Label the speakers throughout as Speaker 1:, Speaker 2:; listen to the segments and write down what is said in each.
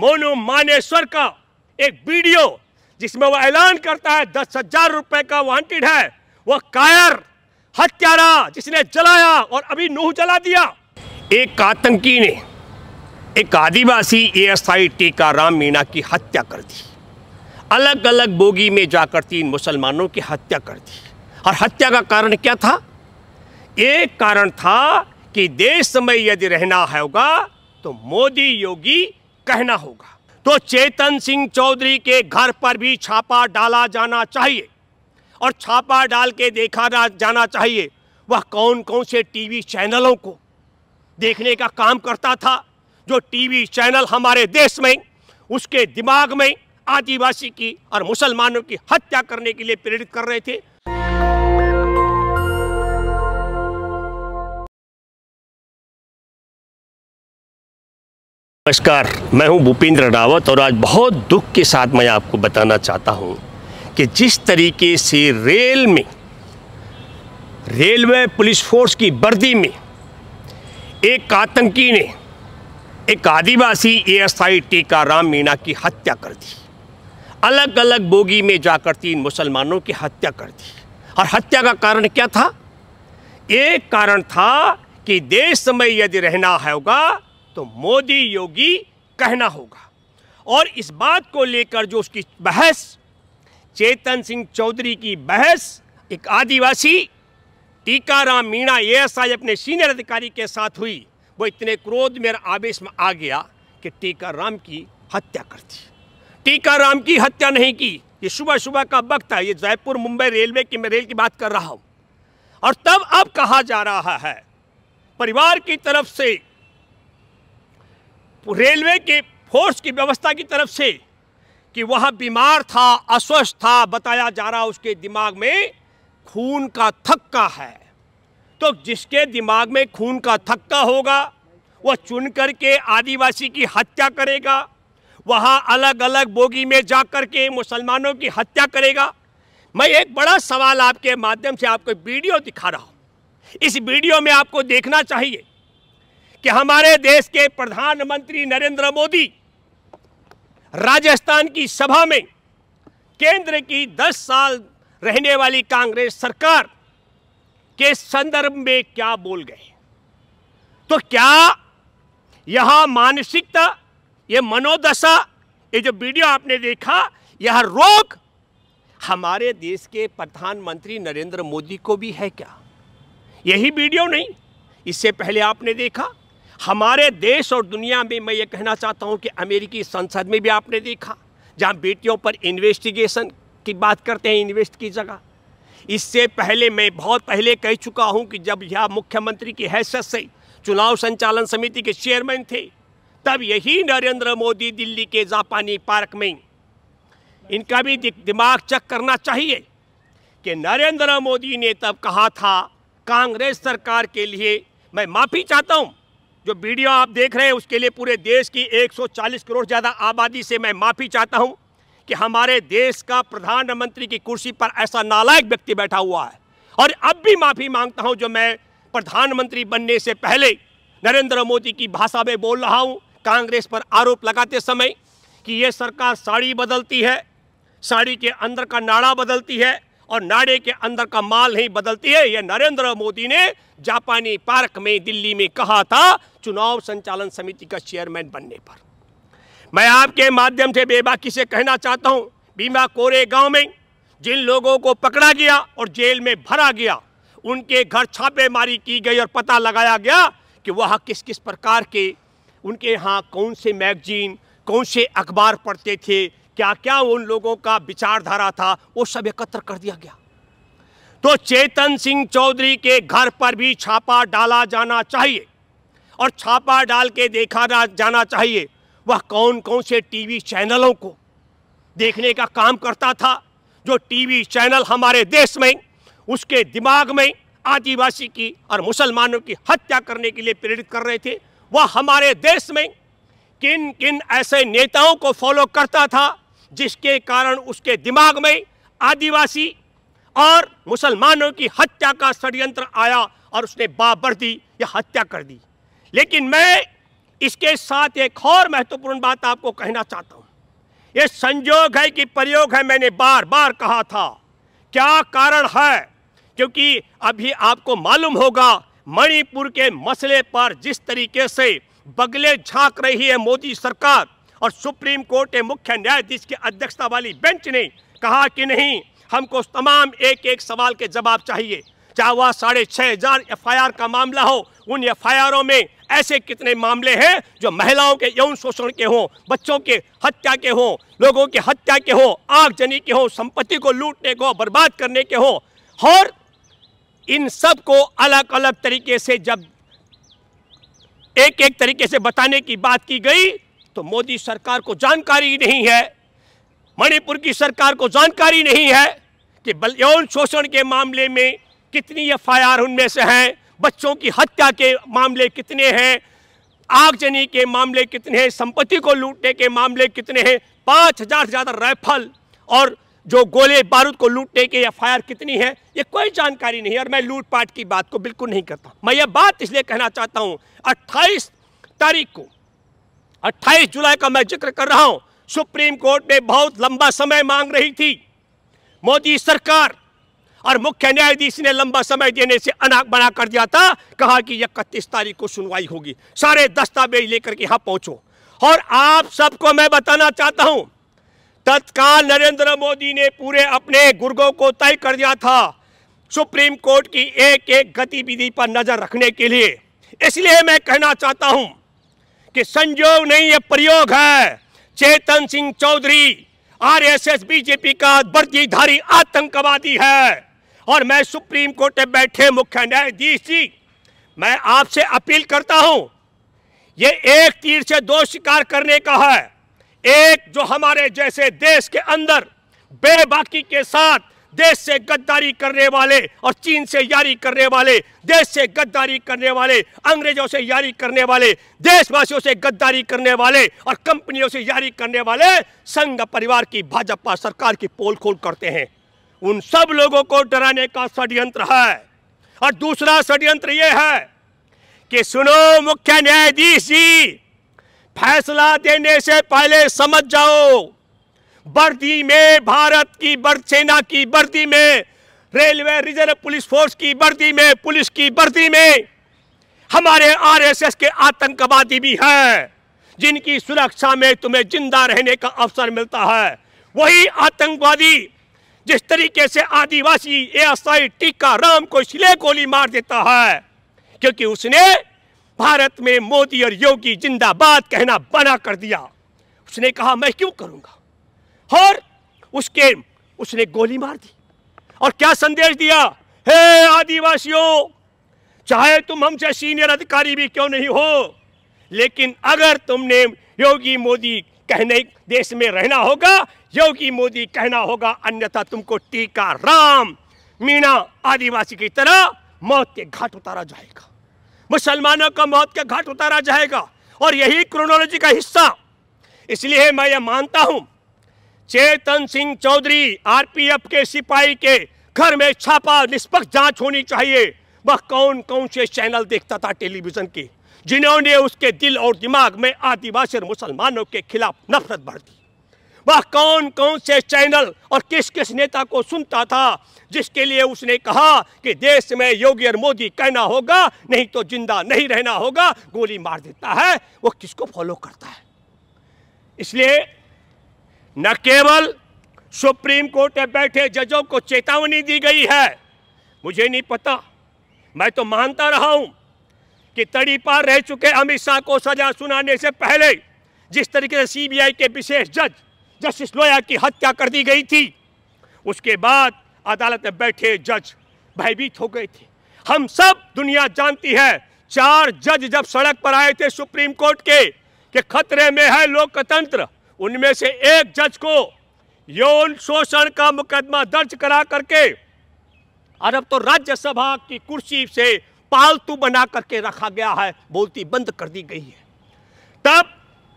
Speaker 1: मोनू मानेश्वर का एक वीडियो जिसमें वो ऐलान करता है दस हजार रुपए का वांटेड है वह कायर हत्यारा जिसने जलाया और अभी नूह जला दिया एक आतंकी ने एक आदिवासी आई टीका राम मीणा की हत्या कर दी अलग अलग बोगी में जाकर तीन मुसलमानों की हत्या कर दी और हत्या का कारण क्या था एक कारण था कि देश में यदि रहना होगा तो मोदी योगी कहना होगा तो चेतन सिंह चौधरी के घर पर भी छापा डाला जाना चाहिए और छापा डाल के देखा जाना चाहिए वह कौन कौन से टीवी चैनलों को देखने का काम करता था जो टीवी चैनल हमारे देश में उसके दिमाग में आदिवासी की और मुसलमानों की हत्या करने के लिए प्रेरित कर रहे थे नमस्कार मैं हूं भूपेंद्र रावत और आज बहुत दुख के साथ मैं आपको बताना चाहता हूं कि जिस तरीके से रेल में रेलवे पुलिस फोर्स की वर्दी में एक आतंकी ने एक आदिवासी एएसआई राम मीणा की हत्या कर दी अलग अलग बोगी में जाकर तीन मुसलमानों की हत्या कर दी और हत्या का कारण क्या था एक कारण था कि देश में यदि रहना होगा तो मोदी योगी कहना होगा और इस बात को लेकर जो उसकी बहस चेतन सिंह चौधरी की बहस एक आदिवासी टीकाराम मीणा एएसआई अपने सीनियर अधिकारी के साथ हुई वो इतने क्रोध मेरा आवेश में आ गया कि टीकाराम की हत्या कर दी टीकाराम की हत्या नहीं की ये सुबह सुबह का वक्त है ये जयपुर मुंबई रेलवे की मैं रेल की बात कर रहा हूँ और तब अब कहा जा रहा है परिवार की तरफ से रेलवे के फोर्स की व्यवस्था की तरफ से कि वह बीमार था अस्वस्थ था बताया जा रहा उसके दिमाग में खून का थक्का है तो जिसके दिमाग में खून का थक्का होगा वह चुन करके आदिवासी की हत्या करेगा वहाँ अलग अलग बोगी में जा कर के मुसलमानों की हत्या करेगा मैं एक बड़ा सवाल आपके माध्यम से आपको वीडियो दिखा रहा हूँ इस वीडियो में आपको देखना चाहिए कि हमारे देश के प्रधानमंत्री नरेंद्र मोदी राजस्थान की सभा में केंद्र की 10 साल रहने वाली कांग्रेस सरकार के संदर्भ में क्या बोल गए तो क्या यह मानसिकता यह मनोदशा ये जो वीडियो आपने देखा यह रोग हमारे देश के प्रधानमंत्री नरेंद्र मोदी को भी है क्या यही वीडियो नहीं इससे पहले आपने देखा हमारे देश और दुनिया में मैं ये कहना चाहता हूँ कि अमेरिकी संसद में भी आपने देखा जहाँ बेटियों पर इन्वेस्टिगेशन की बात करते हैं इन्वेस्ट की जगह इससे पहले मैं बहुत पहले कह चुका हूँ कि जब यह मुख्यमंत्री की हैसियत से चुनाव संचालन समिति के चेयरमैन थे तब यही नरेंद्र मोदी दिल्ली के जापानी पार्क में इनका भी दिमाग चेक करना चाहिए कि नरेंद्र मोदी ने तब कहा था कांग्रेस सरकार के लिए मैं माफ़ी चाहता हूं जो वीडियो आप देख रहे हैं उसके लिए पूरे देश की 140 करोड़ ज़्यादा आबादी से मैं माफ़ी चाहता हूं कि हमारे देश का प्रधानमंत्री की कुर्सी पर ऐसा नालायक व्यक्ति बैठा हुआ है और अब भी माफ़ी मांगता हूं जो मैं प्रधानमंत्री बनने से पहले नरेंद्र मोदी की भाषा में बोल रहा हूँ कांग्रेस पर आरोप लगाते समय कि ये सरकार साड़ी बदलती है साड़ी के अंदर का नाड़ा बदलती है और नाड़े के अंदर का माल नहीं बदलती है यह नरेंद्र मोदी ने जापानी पार्क में दिल्ली में कहा था चुनाव संचालन समिति का चेयरमैन बनने पर मैं आपके माध्यम से बेबाकी से कहना चाहता हूं बीमा कोरे गांव में जिन लोगों को पकड़ा गया और जेल में भरा गया उनके घर छापेमारी की गई और पता लगाया गया कि वह किस किस प्रकार के उनके यहाँ कौन से मैगजीन कौन से अखबार पढ़ते थे क्या क्या उन लोगों का विचारधारा था वो सब एकत्र कर दिया गया तो चेतन सिंह चौधरी के घर पर भी छापा डाला जाना चाहिए और छापा डाल के देखा जाना चाहिए वह कौन कौन से टीवी चैनलों को देखने का काम करता था जो टीवी चैनल हमारे देश में उसके दिमाग में आदिवासी की और मुसलमानों की हत्या करने के लिए प्रेरित कर रहे थे वह हमारे देश में किन किन ऐसे नेताओं को फॉलो करता था जिसके कारण उसके दिमाग में आदिवासी और मुसलमानों की हत्या का षडयंत्र आया और उसने दी या हत्या कर दी लेकिन मैं इसके साथ एक और महत्वपूर्ण बात आपको कहना चाहता हूं यह संयोग है कि प्रयोग है मैंने बार बार कहा था क्या कारण है क्योंकि अभी आपको मालूम होगा मणिपुर के मसले पर जिस तरीके से बगले झांक रही है मोदी सरकार और सुप्रीम कोर्ट के मुख्य न्यायाधीश की अध्यक्षता वाली बेंच ने कहा कि नहीं हमको तमाम एक एक सवाल के जवाब चाहिए चाहे वह साढ़े छः हजार एफ का मामला हो उन एफ में ऐसे कितने मामले हैं जो महिलाओं के यौन शोषण के हों बच्चों के हत्या के हों लोगों की हत्या के हों आगजनी के हों संपत्ति को लूटने को बर्बाद करने के हों और इन सब को अलग अलग तरीके से जब एक एक तरीके से बताने की बात की गई तो मोदी सरकार को जानकारी नहीं है मणिपुर की सरकार को जानकारी नहीं है कि यौन शोषण के मामले में कितनी एफ आई उनमें से हैं बच्चों की हत्या के मामले कितने हैं आगजनी के मामले कितने हैं संपत्ति को लूटने के मामले कितने हैं पाँच हज़ार से ज़्यादा राइफल और जो गोले बारूद को लूटने के एफ आई कितनी है ये कोई जानकारी नहीं है और मैं लूटपाट की बात को बिल्कुल नहीं करता मैं ये बात इसलिए कहना चाहता हूँ अट्ठाईस तारीख को 28 जुलाई का मैं जिक्र कर रहा हूं सुप्रीम कोर्ट ने बहुत लंबा समय मांग रही थी मोदी सरकार और मुख्य न्यायाधीश ने लंबा समय देने से अनाक बना कर दिया था कहा कि इकतीस तारीख को सुनवाई होगी सारे दस्तावेज लेकर के यहां पहुंचो और आप सबको मैं बताना चाहता हूं तत्काल नरेंद्र मोदी ने पूरे अपने गुर्गों को तय कर दिया था सुप्रीम कोर्ट की एक एक गतिविधि पर नजर रखने के लिए इसलिए मैं कहना चाहता हूं कि संजोग नहीं है प्रयोग है चेतन सिंह चौधरी आरएसएस बीजेपी का वर्जीधारी आतंकवादी है और मैं सुप्रीम कोर्ट में बैठे मुख्य न्यायाधीश जी मैं आपसे अपील करता हूं ये एक तीर से दो शिकार करने का है एक जो हमारे जैसे देश के अंदर बेबाकी के साथ देश से गद्दारी करने वाले और चीन से यारी करने वाले देश से गद्दारी करने वाले अंग्रेजों से यारी करने वाले देशवासियों से गद्दारी करने वाले और कंपनियों से यारी करने वाले संघ परिवार की भाजपा सरकार की पोल खोल करते हैं उन सब लोगों को डराने का षड्यंत्र है और दूसरा षड्यंत्र यह है कि सुनो मुख्य न्यायाधीश जी फैसला देने से पहले समझ जाओ वर्दी में भारत की सेना की वर्दी में रेलवे रिजर्व पुलिस फोर्स की वर्दी में पुलिस की वर्दी में हमारे आरएसएस के आतंकवादी भी हैं जिनकी सुरक्षा में तुम्हें जिंदा रहने का अवसर मिलता है वही आतंकवादी जिस तरीके से आदिवासी एएसआई टीका राम को सिले गोली मार देता है क्योंकि उसने भारत में मोदी और योगी जिंदाबाद कहना बना कर दिया उसने कहा मैं क्यों करूंगा और उसके उसने गोली मार दी और क्या संदेश दिया हे आदिवासियों चाहे तुम हमसे सीनियर अधिकारी भी क्यों नहीं हो लेकिन अगर तुमने योगी मोदी कहने देश में रहना होगा योगी मोदी कहना होगा अन्यथा तुमको टीका राम मीणा आदिवासी की तरह मौत के घाट उतारा जाएगा मुसलमानों का मौत के घाट उतारा जाएगा और यही क्रोनोलॉजी का हिस्सा इसलिए मैं यह मानता हूं चेतन सिंह चौधरी आरपीएफ के सिपाही के घर में छापा निष्पक्ष जांच होनी चाहिए वह कौन कौन से चैनल देखता था टेलीविजन के जिन्होंने उसके दिल और दिमाग में आदिवासी मुसलमानों के खिलाफ नफरत भर दी वह कौन कौन से चैनल और किस किस नेता को सुनता था जिसके लिए उसने कहा कि देश में योगी और मोदी कहना होगा नहीं तो जिंदा नहीं रहना होगा गोली मार देता है वो किसको फॉलो करता है इसलिए न केवल सुप्रीम कोर्ट में बैठे जजों को चेतावनी दी गई है मुझे नहीं पता मैं तो मानता रहा हूं कि तड़ी पार रह चुके अमित शाह को सजा सुनाने से पहले जिस तरीके से सीबीआई के विशेष जज जस्टिस लोया की हत्या कर दी गई थी उसके बाद अदालत में बैठे जज भयभीत हो गए थे हम सब दुनिया जानती है चार जज जब सड़क पर आए थे सुप्रीम कोर्ट के कि खतरे में है लोकतंत्र उनमें से एक जज को यौन शोषण का मुकदमा दर्ज करा करके और अब तो राज्यसभा की कुर्सी से पालतू बना करके रखा गया है बोलती बंद कर दी गई है तब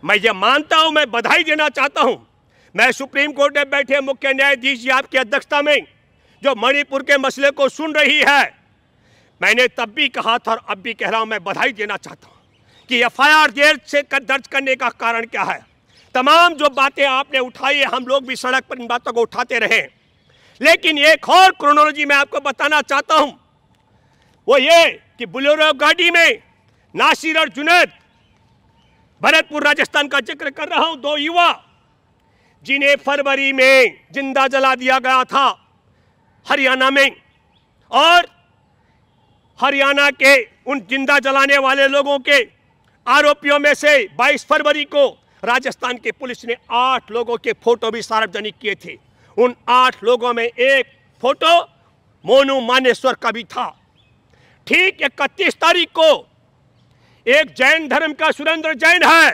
Speaker 1: मैं ये मानता हूं मैं बधाई देना चाहता हूं मैं सुप्रीम कोर्ट में बैठे मुख्य न्यायाधीश जी आपकी अध्यक्षता में जो मणिपुर के मसले को सुन रही है मैंने तब भी कहा था और अब भी कह रहा हूं मैं बधाई देना चाहता हूं कि एफ आई आर देर से कर दर्ज करने का कारण क्या है तमाम जो बातें आपने उठाई है हम लोग भी सड़क पर इन बातों को उठाते रहे लेकिन एक और क्रोनोलॉजी मैं आपको बताना चाहता हूं वो ये कि बुलेरो गाड़ी में नासिर और जुनेद भरतपुर राजस्थान का जिक्र कर रहा हूं दो युवा जिन्हें फरवरी में जिंदा जला दिया गया था हरियाणा में और हरियाणा के उन जिंदा जलाने वाले लोगों के आरोपियों में से 22 फरवरी को राजस्थान की पुलिस ने आठ लोगों के फोटो भी सार्वजनिक किए थे उन आठ लोगों में एक फोटो मोनू मानेश्वर का भी था ठीक इकतीस तारीख को एक जैन धर्म का सुरेंद्र जैन है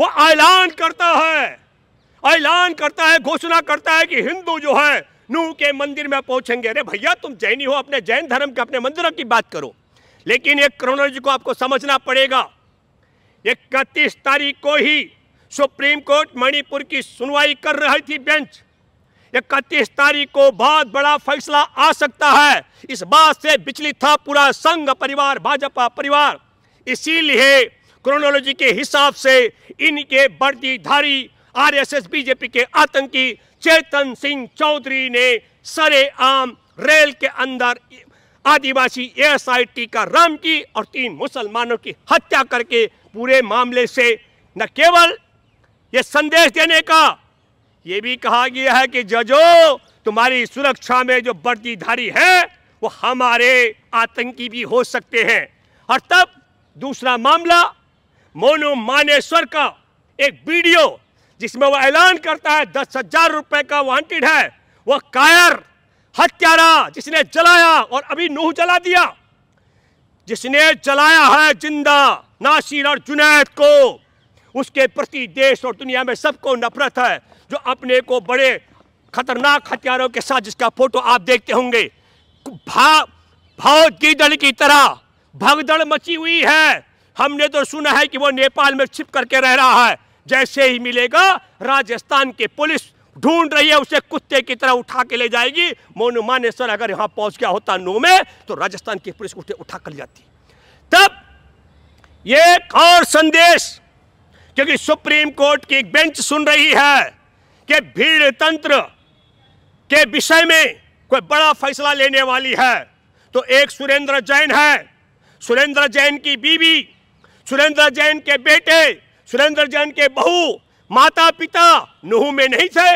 Speaker 1: वो ऐलान करता है ऐलान करता है घोषणा करता है कि हिंदू जो है नूह के मंदिर में पहुंचेंगे अरे भैया तुम जैनी हो अपने जैन धर्म के अपने मंदिरों की बात करो लेकिन एक क्रोनोलॉजी को आपको समझना पड़ेगा इकतीस तारीख को ही सुप्रीम कोर्ट मणिपुर की सुनवाई कर रही थी बेंच इकतीस तारीख को बहुत बड़ा फैसला आ सकता है इस बात से बिचली था पूरा संघ परिवार भाजपा परिवार इसीलिए क्रोनोलॉजी के हिसाब से इनके धारी आरएसएस बीजेपी के आतंकी चेतन सिंह चौधरी ने सरेआम रेल के अंदर आदिवासी एसआईटी का राम की और तीन मुसलमानों की हत्या करके पूरे मामले से न केवल यह संदेश देने का यह भी कहा गया है कि जजो तुम्हारी सुरक्षा में जो धारी है वो हमारे आतंकी भी हो सकते हैं और तब दूसरा मामला मोनू मानेश्वर का एक वीडियो जिसमें वो ऐलान करता है दस हजार रुपए का वांटेड है वह कायर हत्यारा जिसने जलाया और अभी नूह जला दिया जिसने जलाया है जिंदा नासिर और जुनैद को उसके प्रति देश और दुनिया में सबको नफरत है जो अपने को बड़े खतरनाक हथियारों के साथ जिसका फोटो आप देखते होंगे भा भाव की तरह भगदड़ मची हुई है हमने तो सुना है कि वो नेपाल में छिप करके रह रहा है जैसे ही मिलेगा राजस्थान के पुलिस ढूंढ रही है उसे कुत्ते की तरह उठा के ले जाएगी मोनू मानेसर अगर यहां पहुंच गया होता नो में तो राजस्थान की पुलिस उठे उठा कर जाती तब ये एक और संदेश क्योंकि सुप्रीम कोर्ट की एक बेंच सुन रही है कि भीड़ तंत्र के विषय में कोई बड़ा फैसला लेने वाली है तो एक सुरेंद्र जैन है सुरेंद्र जैन की बीवी सुरेंद्र जैन के बेटे सुरेंद्र जैन के बहू माता पिता नुह में नहीं थे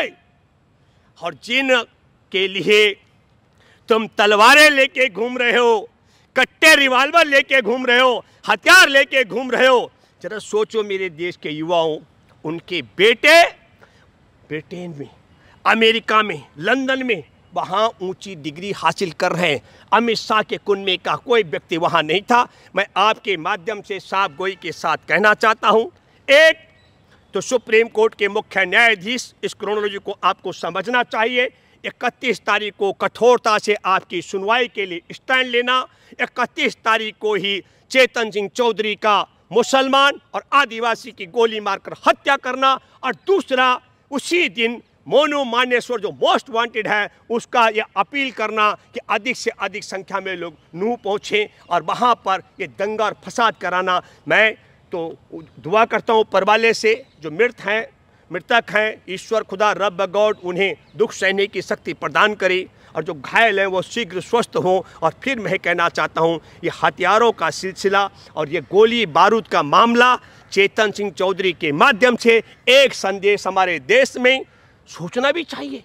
Speaker 1: और जिन के लिए तुम तलवारें लेके घूम रहे हो कट्टे रिवाल्वर लेके घूम रहे हो हथियार लेके घूम रहे हो जरा सोचो मेरे देश के युवाओं उनके बेटे ब्रिटेन में अमेरिका में लंदन में वहाँ ऊंची डिग्री हासिल कर रहे हैं अमित शाह के कुनमे का कोई व्यक्ति वहाँ नहीं था मैं आपके माध्यम से साफ गोई के साथ कहना चाहता हूँ एक तो सुप्रीम कोर्ट के मुख्य न्यायाधीश इस क्रोनोलॉजी को आपको समझना चाहिए इकतीस तारीख को कठोरता से आपकी सुनवाई के लिए स्टैंड लेना इकतीस तारीख को ही चेतन सिंह चौधरी का मुसलमान और आदिवासी की गोली मारकर हत्या करना और दूसरा उसी दिन मोनू मानेश्वर जो मोस्ट वांटेड है उसका ये अपील करना कि अधिक से अधिक संख्या में लोग नू पहुँचें और वहाँ पर ये दंगा और फसाद कराना मैं तो दुआ करता हूँ परवाले से जो मृत हैं मृतक हैं ईश्वर खुदा रब गॉड उन्हें दुख सहने की शक्ति प्रदान करे और जो घायल हैं वो शीघ्र स्वस्थ हों और फिर मैं कहना चाहता हूँ ये हथियारों का सिलसिला और ये गोली बारूद का मामला चेतन सिंह चौधरी के माध्यम से एक संदेश हमारे देश में सोचना भी चाहिए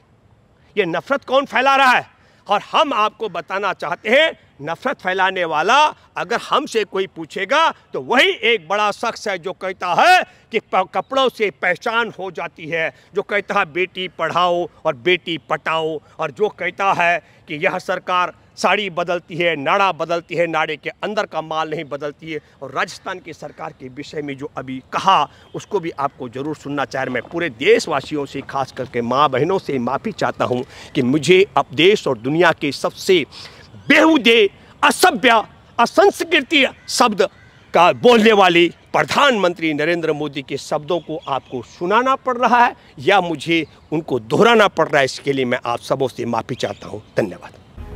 Speaker 1: ये नफरत कौन फैला रहा है और हम आपको बताना चाहते हैं नफ़रत फैलाने वाला अगर हमसे कोई पूछेगा तो वही एक बड़ा शख्स है जो कहता है कि कपड़ों से पहचान हो जाती है जो कहता है बेटी पढ़ाओ और बेटी पटाओ और जो कहता है कि यह सरकार साड़ी बदलती है नाड़ा बदलती है नाड़े के अंदर का माल नहीं बदलती है और राजस्थान की सरकार के विषय में जो अभी कहा उसको भी आपको ज़रूर सुनना चाह रहा मैं पूरे देशवासियों से खास करके माँ बहनों से माफ़ी चाहता हूँ कि मुझे अब देश और दुनिया के सबसे बेहूदे असभ्य असंस्कृति शब्द का बोलने वाली प्रधानमंत्री नरेंद्र मोदी के शब्दों को आपको सुनाना पड़ रहा है या मुझे उनको दोहराना पड़ रहा है इसके लिए मैं आप सबों से माफ़ी चाहता हूँ धन्यवाद